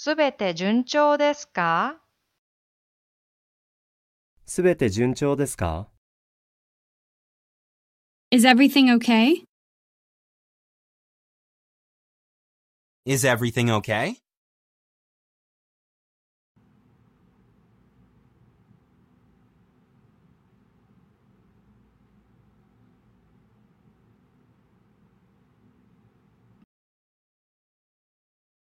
すべて順調ですかすべて順調ですか Is everything okay? Is everything okay?